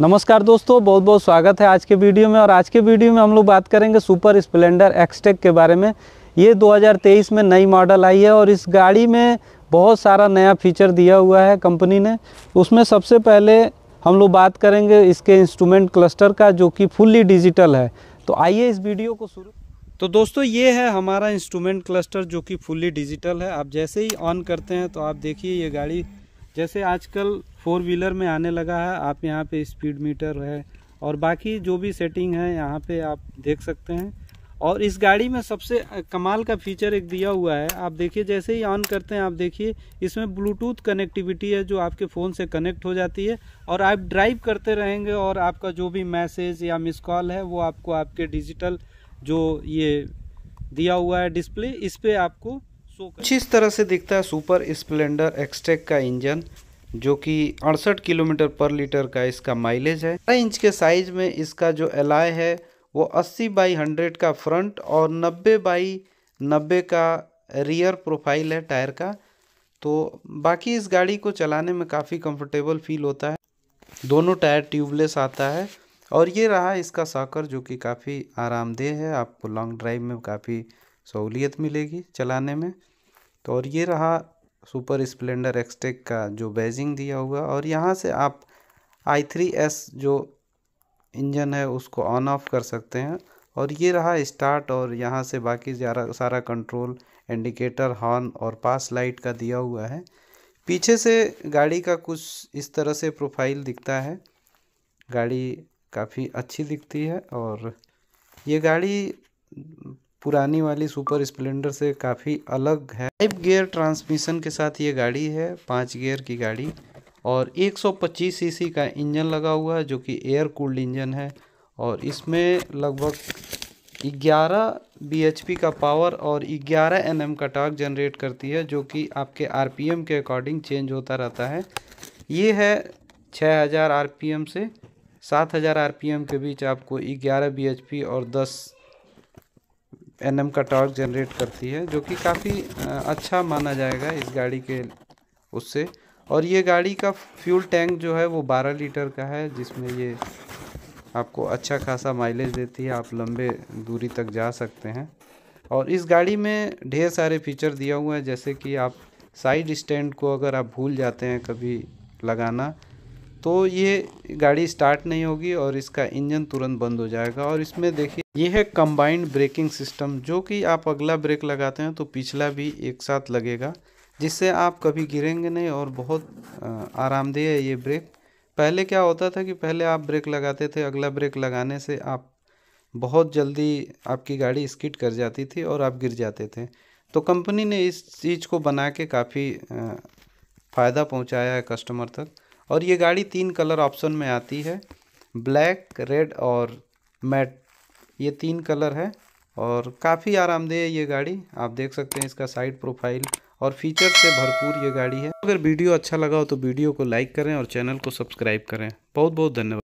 नमस्कार दोस्तों बहुत बहुत स्वागत है आज के वीडियो में और आज के वीडियो में हम लोग बात करेंगे सुपर स्प्लेंडर एक्सटेक के बारे में ये 2023 में नई मॉडल आई है और इस गाड़ी में बहुत सारा नया फीचर दिया हुआ है कंपनी ने उसमें सबसे पहले हम लोग बात करेंगे इसके इंस्ट्रूमेंट क्लस्टर का जो कि फुल्ली डिजिटल है तो आइए इस वीडियो को शुरू तो दोस्तों ये है हमारा इंस्ट्रूमेंट क्लस्टर जो कि फुल्ली डिजिटल है आप जैसे ही ऑन करते हैं तो आप देखिए ये गाड़ी जैसे आजकल फोर व्हीलर में आने लगा है आप यहाँ पे स्पीड मीटर है और बाकी जो भी सेटिंग है यहाँ पे आप देख सकते हैं और इस गाड़ी में सबसे कमाल का फीचर एक दिया हुआ है आप देखिए जैसे ही ऑन करते हैं आप देखिए इसमें ब्लूटूथ कनेक्टिविटी है जो आपके फ़ोन से कनेक्ट हो जाती है और आप ड्राइव करते रहेंगे और आपका जो भी मैसेज या मिस कॉल है वो आपको आपके डिजिटल जो ये दिया हुआ है डिस्प्ले इस पर आपको अच्छी कुछ इस तरह से दिखता है सुपर स्प्लेंडर एक्सटेक का इंजन जो कि अड़सठ किलोमीटर पर लीटर का इसका माइलेज है बारह इंच के साइज में इसका जो एलाय है वो 80 बाई 100 का फ्रंट और 90 बाई 90 का रियर प्रोफाइल है टायर का तो बाकी इस गाड़ी को चलाने में काफ़ी कंफर्टेबल फील होता है दोनों टायर ट्यूबलेस आता है और ये रहा इसका साकर जो कि काफ़ी आरामदेह है आपको लॉन्ग ड्राइव में काफ़ी सहूलियत मिलेगी चलाने में तो और ये रहा सुपर स्प्लेंडर एक्सटेक का जो बेजिंग दिया हुआ और यहाँ से आप आई थ्री एस जो इंजन है उसको ऑन ऑफ कर सकते हैं और ये रहा स्टार्ट और यहाँ से बाकी ज्यादा सारा कंट्रोल इंडिकेटर हॉर्न और पास लाइट का दिया हुआ है पीछे से गाड़ी का कुछ इस तरह से प्रोफाइल दिखता है गाड़ी काफ़ी अच्छी दिखती है और ये गाड़ी पुरानी वाली सुपर स्प्लेंडर से काफ़ी अलग है फाइव गियर ट्रांसमिशन के साथ ये गाड़ी है पाँच गियर की गाड़ी और 125 सीसी का इंजन लगा हुआ है जो कि एयर कूल्ड इंजन है और इसमें लगभग 11 bhp का पावर और 11 nm का टॉर्क जनरेट करती है जो कि आपके आरपीएम के अकॉर्डिंग चेंज होता रहता है ये है 6000 आरपीएम से 7000 आरपीएम के बीच आपको 11 bhp और एन का टॉर्क जनरेट करती है जो कि काफ़ी अच्छा माना जाएगा इस गाड़ी के उससे और ये गाड़ी का फ्यूल टैंक जो है वो 12 लीटर का है जिसमें ये आपको अच्छा खासा माइलेज देती है आप लंबे दूरी तक जा सकते हैं और इस गाड़ी में ढेर सारे फीचर दिया हुआ है जैसे कि आप साइड स्टैंड को अगर आप भूल जाते हैं कभी लगाना तो ये गाड़ी स्टार्ट नहीं होगी और इसका इंजन तुरंत बंद हो जाएगा और इसमें देखिए ये है कंबाइंड ब्रेकिंग सिस्टम जो कि आप अगला ब्रेक लगाते हैं तो पिछला भी एक साथ लगेगा जिससे आप कभी गिरेंगे नहीं और बहुत आरामदेह है ये ब्रेक पहले क्या होता था कि पहले आप ब्रेक लगाते थे अगला ब्रेक लगाने से आप बहुत जल्दी आपकी गाड़ी स्किट कर जाती थी और आप गिर जाते थे तो कंपनी ने इस चीज़ को बना के काफ़ी फ़ायदा पहुंचाया है कस्टमर तक और ये गाड़ी तीन कलर ऑप्शन में आती है ब्लैक रेड और मैट ये तीन कलर है और काफ़ी आरामदेह है ये गाड़ी आप देख सकते हैं इसका साइड प्रोफाइल और फीचर से भरपूर ये गाड़ी है अगर वीडियो अच्छा लगा हो तो वीडियो को लाइक करें और चैनल को सब्सक्राइब करें बहुत बहुत धन्यवाद